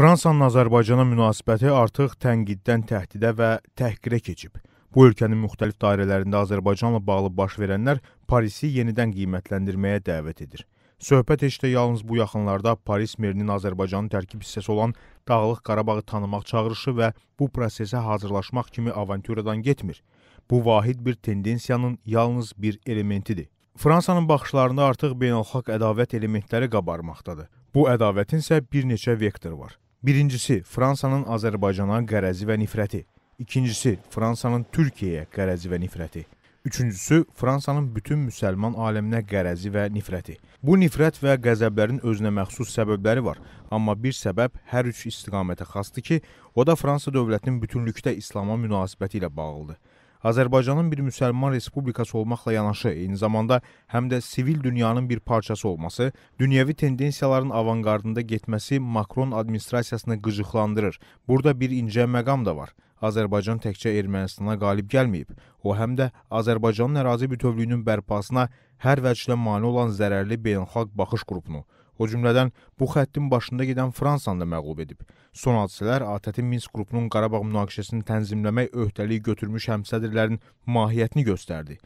Fransanın Azərbaycana münasibəti artıq tənqiddən təhdidə və təhqirə keçib. Bu ölkənin müxtəlif dairələrində Azərbaycanla bağlı baş verənlər Parisi yenidən qiymətləndirməyə dəvət edir. Söhbət heç də yalnız bu yaxınlarda Paris merinin Azərbaycanın tərkib hissəsi olan Dağlıq Qarabağı tanımaq çağırışı və bu prosesə hazırlaşmaq kimi avanturadan getmir. Bu vahid bir tendensiyanın yalnız bir elementidir. Fransanın baxışlarında artıq beynəlxalq ədavət elementləri qabarmaqdadır. Bu ədavətin isə bir neçə vektoru var. Birincisi, Fransanın Azərbaycana qərəzi və nifrəti. İkincisi, Fransanın Türkiyəyə qərəzi və nifrəti. Üçüncüsü, Fransanın bütün müsəlman aləminə qərəzi və nifrəti. Bu nifrət və qəzəblərin özünə məxsus səbəbləri var, amma bir səbəb hər üç istiqamətə xasdır ki, o da Fransa dövlətinin bütünlükdə İslama münasibəti ilə bağlıdır. Azərbaycanın bir müsəlman respublikası olmaqla yanaşı, eyni zamanda həm də sivil dünyanın bir parçası olması, dünyəvi tendensiyaların avanqardında getməsi Makron administrasiyasını qıcıqlandırır. Burada bir incə məqam da var. Azərbaycan təkcə Ermənistana qalib gəlməyib. O həm də Azərbaycanın ərazi bütövlüyünün bərpasına hər vəclə mane olan zərərli beynəlxalq baxış qrupunu O cümlədən bu xəttin başında gedən Fransanı da məğlub edib. Son hadisələr ATƏT-in Minsk qrupunun Qarabağ münaqişəsini tənzimləmək öhdəliyi götürmüş həmsədrlərin mahiyyətini göstərdi.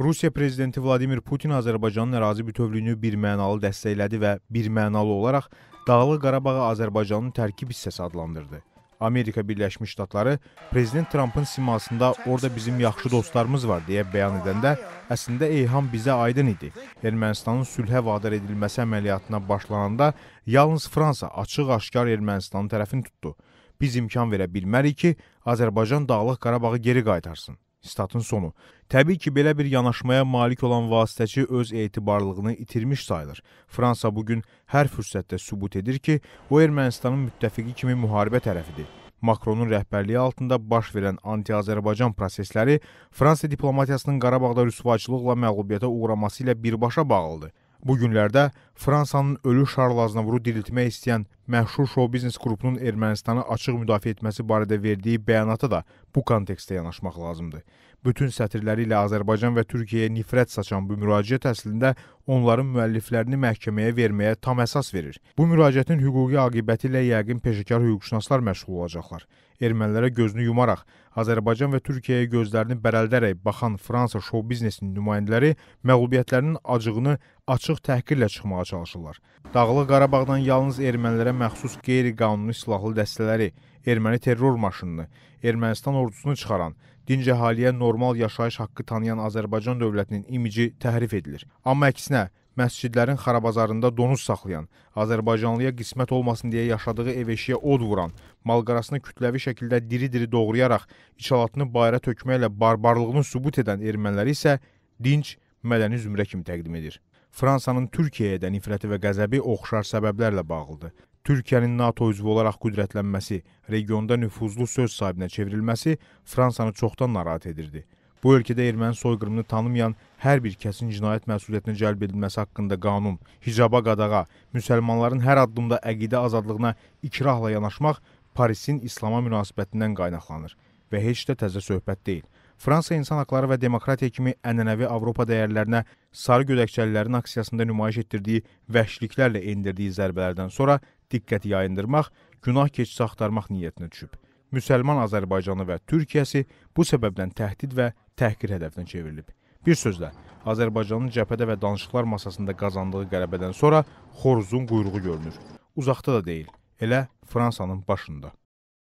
Rusiya prezidenti Vladimir Putin Azərbaycanın ərazi bütövlüyünü birmənalı dəstəklədi və birmənalı olaraq Dağlıq Qarabağı Azərbaycanın tərkib hissəsi adlandırdı. Amerika Birləşmiş Ştatları prezident Trampın simasında orada bizim yaxşı dostlarımız var deyə bəyan edəndə əslində eyham bizə aydın idi. Ermənistanın sülhə vadar edilməsi əməliyyatına başlananda yalnız Fransa açıq-aşkar Ermənistanın tərəfini tutdu. Biz imkan verə bilmərik ki, Azərbaycan Dağlıq Qarabağı geri qaytarsın. Statın sonu. Təbii ki, belə bir yanaşmaya malik olan vasitəçi öz etibarlığını itirmiş sayılır. Fransa bu gün hər fürsətdə sübut edir ki, o Ermənistanın müttəfiqi kimi müharibə tərəfidir. Makronun rəhbərliyi altında baş verən anti-Azərbaycan prosesləri Fransa diplomatiyasının Qarabağda rüsvaçılıqla məğlubiyyətə uğraması ilə birbaşa bağlıdır. Bu günlərdə Fransanın ölü şarlaznavuru diriltmək istəyən məşhur şou biznes qrupunun Ermənistanı açıq müdafiə etməsi barədə verdiyi bəyanata da bu kontekstdə yanaşmaq lazımdır. Bütün sətirləri ilə Azərbaycan və Türkiyəyə nifrət saçan bu müraciət əslində onların müəlliflərini məhkəməyə verməyə tam əsas verir. Bu müraciətin hüquqi aqibəti ilə yəqin peşəkar hüquqşünaslar məşğul olacaqlar. Ermənilərə gözünü yumaraq Azərbaycan və Türkiyəyə gözlərini bərəldərək baxan Fransa şou biznesinin nümayəndələri məğlubiyyətlərinin acığını açıq təhqirlə çıxmağa çalışırlar. Dağlıq Qarabağdan yalnız ermənilərə məxsus qeyri-qanuni silahlı dəstələri, erməni terror maşınını, Ermənistan ordusunu çıxaran, dinc əhaliyə normal yaşayış haqqı tanıyan Azərbaycan dövlətinin imici təhrif edilir. Amma əksinə, məscidlərin xarabazarında donuz saxlayan, Azərbaycanlıya qismət olmasın deyə yaşadığı ev eşiyə od vuran, malqarasını kütləvi şəkildə diri-diri doğrayaraq içalatını bayıra tökməklə barbarlığını sübut edən erməniləri isə dinc, mədəni zümrə kimi təqdim edir. Fransanın Türkiyəyə də nifrəti və qəzəbi oxşar səbəblərlə bağlıdır. Türkiyənin NATO üzvü olaraq qüdrətlənməsi, regionda nüfuzlu söz sahibinə çevrilməsi Fransanı çoxdan narahat edirdi. Bu ölkədə erməni soyqırımını tanımayan hər bir kəsin cinayət məsuliyyətinə cəlb edilməsi haqqında qanun, hicaba qadağa, müsəlmanların hər addımda əqidə azadlığına ikrahla yanaşmaq Parisin İslama münasibətindən qaynaqlanır və heç də təzə söhbət deyil. Fransa insan haqları və demokratiya kimi ənənəvi Avropa dəyərlərinə sarı gödəkçəlilərin aksiyasında nümayiş etdirdiyi vəhşiliklərlə endirdiyi zərbələrdən sonra diqqəti yayındırmaq, günah keçisi axtarmaq niyyətinə düşüb. Müsəlman Azərbaycanı və Türkiyəsi bu səbəbdən təhdid və təhqir hədəfinə çevrilib. Bir sözlə, Azərbaycanın cəbhədə və danışıqlar masasında qazandığı qələbədən sonra xoruzun quyruğu görünür. Uzaqda da deyil, elə Fransanın başında.